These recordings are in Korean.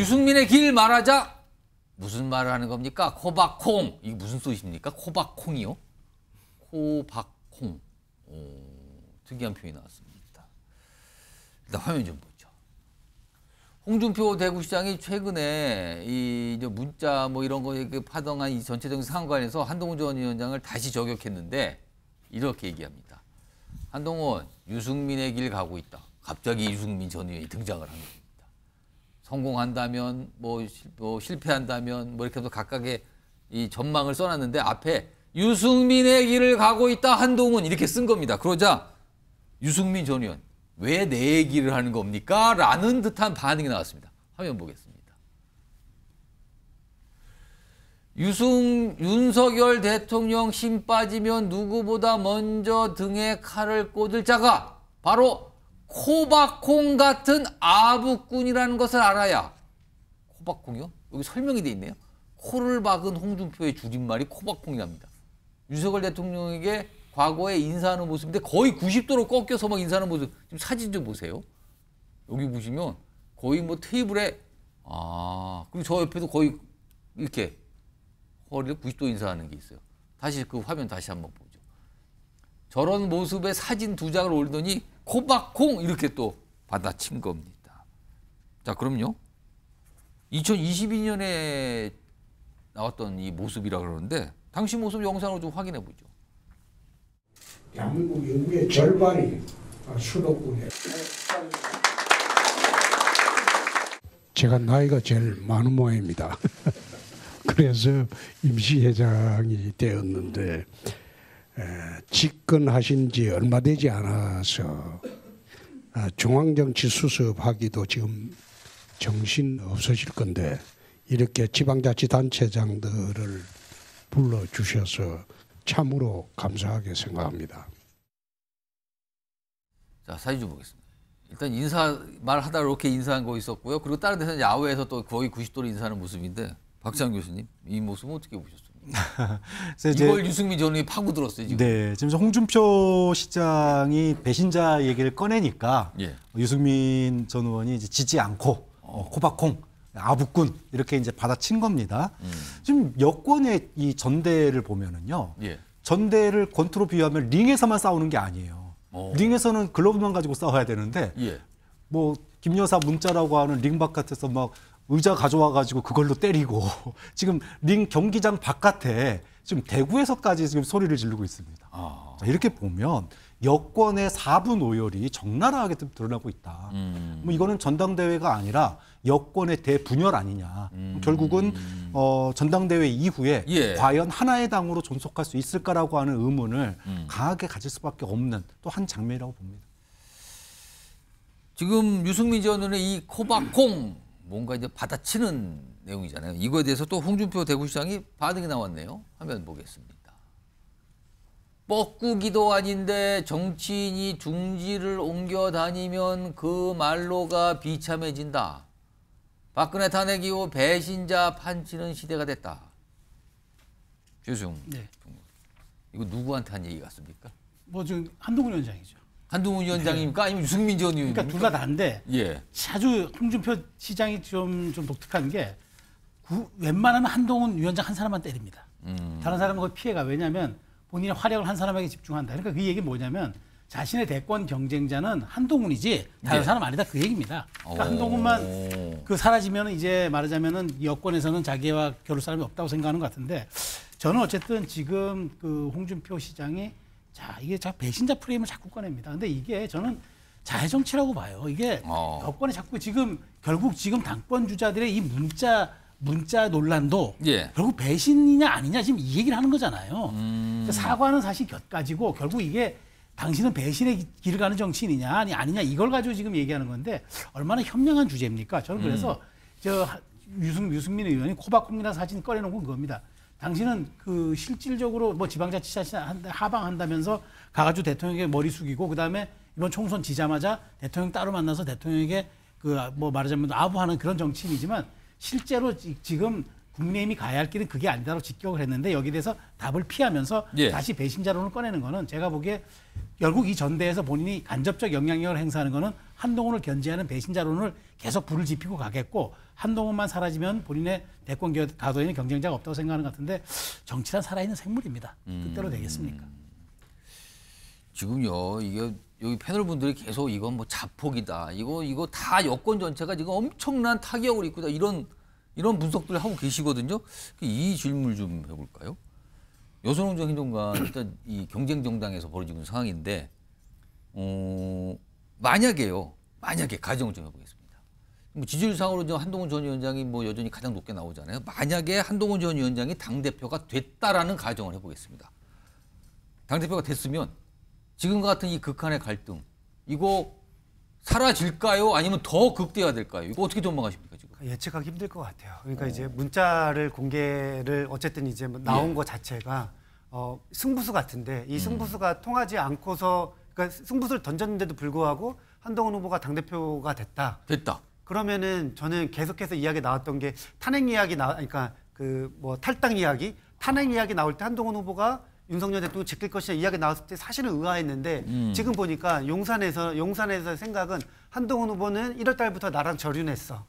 유승민의 길 말하자 무슨 말을 하는 겁니까? 코박콩 이게 무슨 소리니까 코박콩이요? 코박콩 오, 특이한 표현이 나왔습니다. 일단 화면 좀 보죠. 홍준표 대구시장이 최근에 이 문자 뭐 이런 거에 그 파동한 이 전체적인 상관에서 한동훈 전 위원장을 다시 저격했는데 이렇게 얘기합니다. 한동훈 유승민의 길 가고 있다. 갑자기 유승민 전 의원이 등장을 합니다. 성공한다면 뭐, 뭐 실패한다면 뭐 이렇게 해서 각각의 이 전망을 써놨는데 앞에 유승민의 길을 가고 있다 한동훈 이렇게 쓴 겁니다. 그러자 유승민 전 의원 왜 내 얘기를 하는 겁니까? 라는 듯한 반응이 나왔습니다. 화면 보겠습니다. 유승 윤석열 대통령 힘 빠지면 누구보다 먼저 등에 칼을 꽂을 자가 바로 코바콩 같은 아부꾼이라는 것을 알아야 코바콩이요? 여기 설명이 돼 있네요. 코를 박은 홍준표의 줄임말이 코바콩이랍니다. 윤석열 대통령에게 과거에 인사하는 모습인데 거의 90도로 꺾여서 막 인사하는 모습. 지금 사진 좀 보세요. 여기 보시면 거의 뭐 테이블에 아 그리고 저 옆에도 거의 이렇게 허리를 90도 인사하는 게 있어요. 다시 그 화면 다시 한번 보죠. 저런 모습의 사진 두 장을 올더니 리 코박콩 이렇게 또 받아친 겁니다. 자, 그럼요. 2022년에 나왔던 이 모습이라 그러는데 당시 모습 영상으로 좀 확인해 보죠. 대한민국 인구의 절반이 수도권에. 제가 나이가 제일 많은 모양입니다. 그래서 임시회장이 되었는데 집권하신 지 얼마 되지 않아서 아, 중앙정치 수습하기도 지금 정신 없으실 건데 이렇게 지방자치단체장들을 불러주셔서 참으로 감사하게 생각합니다. 자, 사진 좀 보겠습니다. 일단 인사 말하다 이렇게 인사한 거 있었고요. 그리고 다른 데서 야외에서 또 거의 90도로 인사하는 모습인데 박찬 교수님 이 모습은 어떻게 보셨어요? 그래서 이제, 이걸 유승민 전 의원이 파고들었어요. 지금. 네, 지금 홍준표 시장이 배신자 얘기를 꺼내니까 예. 유승민 전 의원이 이제 지지 않고 어, 코바콩 아부꾼 이렇게 이제 받아친 겁니다. 음. 지금 여권의 이 전대를 보면은요, 예. 전대를 권투로 비유하면 링에서만 싸우는 게 아니에요. 오. 어. 링에서는 글러브만 가지고 싸워야 되는데, 예. 뭐 김여사 문자라고 하는 링 바깥에서 막 의자 가져와가지고 그걸로 때리고 지금 링 경기장 바깥에 지금 대구에서까지 지금 소리를 지르고 있습니다. 아. 이렇게 보면 여권의 4분 오열이 적나라하게 드러나고 있다. 음. 뭐 이거는 전당대회가 아니라 여권의 대분열 아니냐. 음. 결국은 어, 전당대회 이후에 예. 과연 하나의 당으로 존속할 수 있을까라고 하는 의문을 음. 강하게 가질 수밖에 없는 또 한 장면이라고 봅니다. 지금 유승민 전 의원의 이 코바콩 뭔가 이제 받아치는 내용이잖아요. 이거에 대해서 또 홍준표 대구시장이 반응이 나왔네요. 화면 보겠습니다. 뻐꾸기도 아닌데 정치인이 둥지를 옮겨 다니면 그 말로가 비참해진다. 박근혜 탄핵 이후 배신자 판치는 시대가 됐다. 죄송. 네. 이거 누구한테 한 얘기 같습니까? 뭐 지금 한동훈 위원장이죠. 한동훈 위원장입니까? 아니면 유승민 전 의원입니까? 그러니까 둘다 다인데 예. 자주 홍준표 시장이 좀, 좀 독특한 게 구, 웬만하면 한동훈 위원장 한 사람만 때립니다. 음. 다른 사람은 거의 피해가 왜냐하면 본인의 활약을 한 사람에게 집중한다. 그러니까 그 얘기 뭐냐면 자신의 대권 경쟁자는 한동훈이지 다른 네. 사람 아니다 그 얘기입니다. 그러니까 한동훈만 그 사라지면 이제 말하자면은 여권에서는 자기와 겨룰 사람이 없다고 생각하는 것 같은데 저는 어쨌든 지금 그 홍준표 시장이 자, 이게 자 배신자 프레임을 자꾸 꺼냅니다. 근데 이게 저는 자해 정치라고 봐요. 이게 어. 여권에 자꾸 지금 결국 지금 당권 주자들의 이 문자 문자 논란도 예. 결국 배신이냐 아니냐 지금 이 얘기를 하는 거잖아요. 음. 그러니까 사과는 사실 곁가지고 결국 이게 당신은 배신의 길을 가는 정치인이냐 아니 아니냐 이걸 가지고 지금 얘기하는 건데 얼마나 현명한 주제입니까? 저는 그래서 음. 저 유승 유승민 의원이 코바콩이나 사진 꺼내놓은 건겁니다 당신은 그 실질적으로 뭐지방자치자치 하방한다면서 가가지고 대통령에게 머리 숙이고 그다음에 이번 총선 지자마자 대통령 따로 만나서 대통령에게 그 뭐 말하자면 아부하는 그런 정치인이지만 실제로 지금 국민의힘이 가야 할 길은 그게 아니다로 직격을 했는데 여기에 대해서 답을 피하면서 예. 다시 배신자론을 꺼내는 거는 제가 보기에 결국 이 전대에서 본인이 간접적 영향력을 행사하는 것은 한동훈을 견제하는 배신자론을 계속 불을 지피고 가겠고 한동훈만 사라지면 본인의 대권 가도에는 경쟁자가 없다고 생각하는 것 같은데 정치란 살아있는 생물입니다. 음. 그대로 되겠습니까? 지금요 이게 여기 패널 분들이 계속 이건 뭐 자폭이다 이거 이거 다 여권 전체가 지금 엄청난 타격을 입고 다 이런 이런 분석들을 하고 계시거든요. 그 이 질문 좀 해볼까요? 여소운전 행정관 일단 이 경쟁 정당에서 벌어지고 있는 상황인데 어, 만약에요. 만약에 가정을 좀 해보겠습니다. 뭐 지지율상으로 좀 한동훈 전 위원장이 뭐 여전히 가장 높게 나오잖아요. 만약에 한동훈 전 위원장이 당 대표가 됐다라는 가정을 해보겠습니다. 당 대표가 됐으면 지금과 같은 이 극한의 갈등 이거 사라질까요? 아니면 더 극대화될까요? 이거 어떻게 전망하십니까? 예측하기 힘들 것 같아요. 그러니까 어. 이제 문자를 공개를 어쨌든 이제 뭐 나온 예. 거 자체가 어, 승부수 같은데 이 음. 승부수가 음. 통하지 않고서 그러니까 승부수를 던졌는데도 불구하고 한동훈 후보가 당 대표가 됐다. 됐다. 그러면은 저는 계속해서 이야기 나왔던 게 탄핵 이야기 나 그러니까 그 뭐 탈당 이야기, 탄핵 이야기 나올 때 한동훈 후보가 윤석열 대통령 지킬 것이냐 이야기 나왔을 때 사실은 의아했는데 음. 지금 보니까 용산에서 용산에서 생각은 한동훈 후보는 1월 달부터 나랑 절윤했어.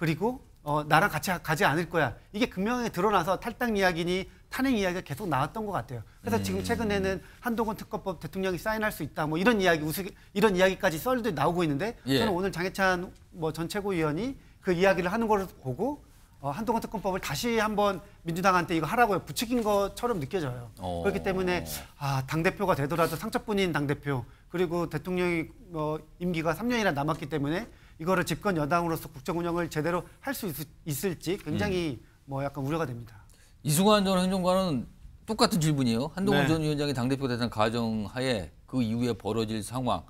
그리고 어, 나랑 같이 가지 않을 거야. 이게 극명하게 드러나서 탈당 이야기니 탄핵 이야기가 계속 나왔던 것 같아요. 그래서 음. 지금 최근에는 한동훈 특검법 대통령이 사인할 수 있다. 뭐 이런 이야기 우스 이런 이야기까지 썰도 나오고 있는데 예. 저는 오늘 장해찬 뭐전 최고위원이 그 이야기를 하는 걸 보고 어, 한동훈 특검법을 다시 한번 민주당한테 이거 하라고 부추긴 것처럼 느껴져요. 오. 어. 그렇기 때문에 아, 당 대표가 되더라도 상처뿐인 당 대표 그리고 대통령이 뭐 임기가 3년이나 남았기 때문에 이거를 집권 여당으로서 국정 운영을 제대로 할 수 있을지 굉장히 음. 뭐 약간 우려가 됩니다. 이승환 전 행정관은 똑같은 질문이에요. 한동훈 네. 전 위원장이 당대표 대상 가정하에 그 이후에 벌어질 상황,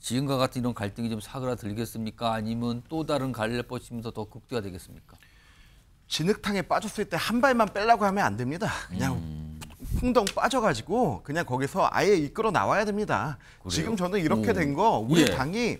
지금과 같은 이런 갈등이 좀 사그라들겠습니까? 아니면 또 다른 갈래 뻗치면서 더 극대화되겠습니까? 진흙탕에 빠졌을 때 한 발만 빼려고 하면 안 됩니다. 그냥 음. 풍덩 빠져가지고 그냥 거기서 아예 이끌어 나와야 됩니다. 그래요? 지금 저는 이렇게 된 거 우리 예. 당이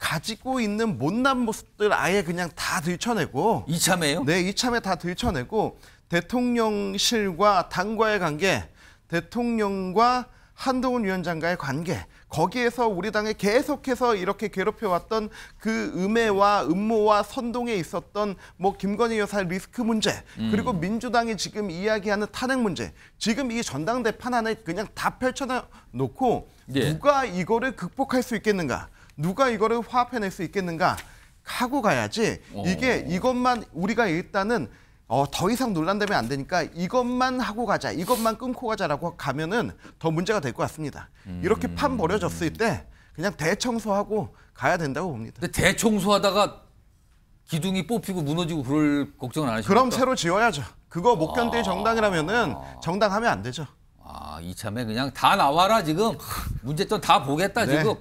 가지고 있는 못난 모습들 아예 그냥 다 들춰내고 이참에요? 네, 이참에 다 들춰내고 대통령실과 당과의 관계, 대통령과 한동훈 위원장과의 관계, 거기에서 우리 당에 계속해서 이렇게 괴롭혀왔던 그 음해와 음모와 선동에 있었던 뭐 김건희 여사의 리스크 문제 음. 그리고 민주당이 지금 이야기하는 탄핵 문제 지금 이 전당대판 안에 그냥 다 펼쳐놓고 예. 누가 이거를 극복할 수 있겠는가 누가 이거를 화합해낼 수 있겠는가 하고 가야지 어. 이게 이것만 우리가 일단은 어, 더 이상 논란되면 안 되니까 이것만 하고 가자, 이것만 끊고 가자라고 가면은 더 문제가 될 것 같습니다. 음... 이렇게 판 버려졌을 때 그냥 대청소하고 가야 된다고 봅니다. 근데 대청소하다가 기둥이 뽑히고 무너지고 그럴 걱정은 안 하시죠? 그럼 새로 지어야죠. 그거 못 견딜 아... 정당이라면은 정당하면 안 되죠. 아 이참에 그냥 다 나와라 지금 문제점 다 보겠다 네. 지금.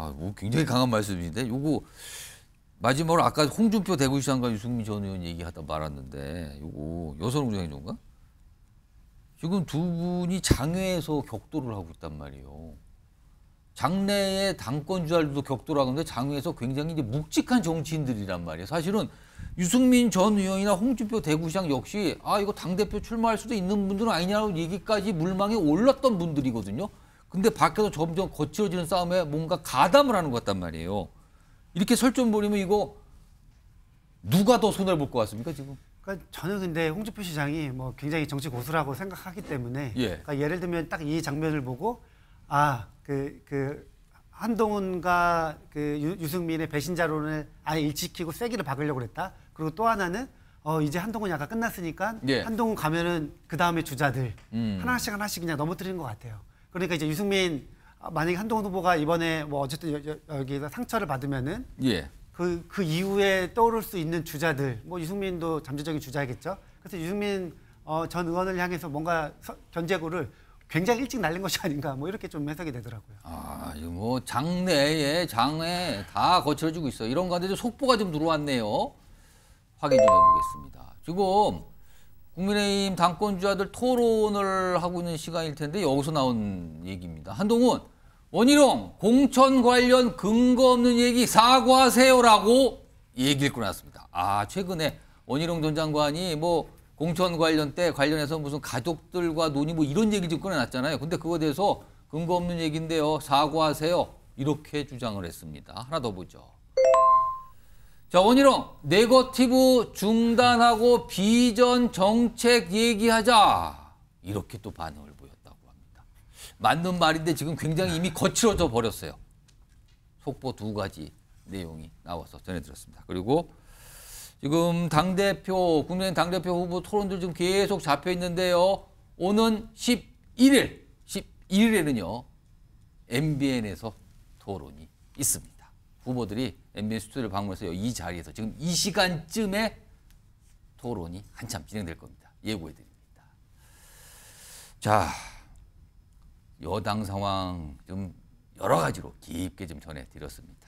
아, 뭐 굉장히 강한 말씀인데 요거 마지막으로 아까 홍준표 대구시 장과 유승민 전 의원 얘기하다 말았는데 요거 여성우정행정가 지금 두 분이 장외에서 격돌을 하고 있단 말이에요. 장내의 당권주자들도 격돌하는데 장외에서 굉장히 이제 묵직한 정치인들이란 말이에요. 사실은 유승민 전 의원이나 홍준표 대구시장 역시 아 이거 당대표 출마할 수도 있는 분들은 아니냐고 얘기까지 물망에 올랐던 분들이거든요. 근데 밖에서 점점 거칠어지는 싸움에 뭔가 가담을 하는 것 같단 말이에요. 이렇게 설전 버리면 이거 누가 더손해볼 것 같습니까 지금? 그러니까 저는 근데 홍준표 시장이 뭐 굉장히 정치 고수라고 생각하기 때문에 예. 그러니까 예를 들면 딱 이 장면을 보고 아그그 그 한동훈과 그 유, 승민의 배신자론을 아예 일치키고 세기를 박으려고 그랬다. 그리고 또 하나는 어 이제 한동훈 약간 끝났으니까 예. 한동훈 가면은 그 다음에 주자들 음. 하나씩 하나씩 그냥 넘어뜨리는 것 같아요. 그러니까 이제 유승민 아, 만약에 한동훈 후보가 이번에 뭐 어쨌든 여기서 상처를 받으면은 예. 그, 그 이후에 떠오를 수 있는 주자들, 뭐 유승민도 잠재적인 주자겠죠. 그래서 유승민 어, 전 의원을 향해서 뭔가 서, 견제구를 굉장히 일찍 날린 것이 아닌가, 뭐 이렇게 좀 해석이 되더라고요. 아, 이거 뭐 장내에 장에 다거쳐어지고 있어. 이런 가운데 속보가 좀 들어왔네요. 확인 좀 해보겠습니다. 지금 국민의힘 당권주자들 토론을 하고 있는 시간일 텐데 여기서 나온 얘기입니다. 한동훈, 원희룡 공천 관련 근거 없는 얘기 사과하세요라고 얘기 를꺼나습니다아 최근에 원희룡 전 장관이 뭐 공천 관련 때 관련해서 무슨 가족들과 논의 뭐 이런 얘기 좀 꺼내놨잖아요. 근데 그거에 대해서 근거 없는 얘기인데요. 사과하세요. 이렇게 주장을 했습니다. 하나 더 보죠. 자, 원희룡, 네거티브 중단하고 비전 정책 얘기하자. 이렇게 또 반응을 보였다고 합니다. 맞는 말인데 지금 굉장히 이미 거칠어져 버렸어요. 속보 두 가지 내용이 나와서 전해드렸습니다. 그리고 지금 당대표, 국민의힘 당대표 후보 토론들 지금 계속 잡혀 있는데요. 오는 11일, 11일에는요, MBN에서 토론이 있습니다. 후보들이 MBN 스튜디오를 방문해서 이 자리에서 지금 이 시간쯤에 토론이 한참 진행될 겁니다. 예고해드립니다. 자, 여당 상황 좀 여러 가지로 깊게 좀 전해드렸습니다.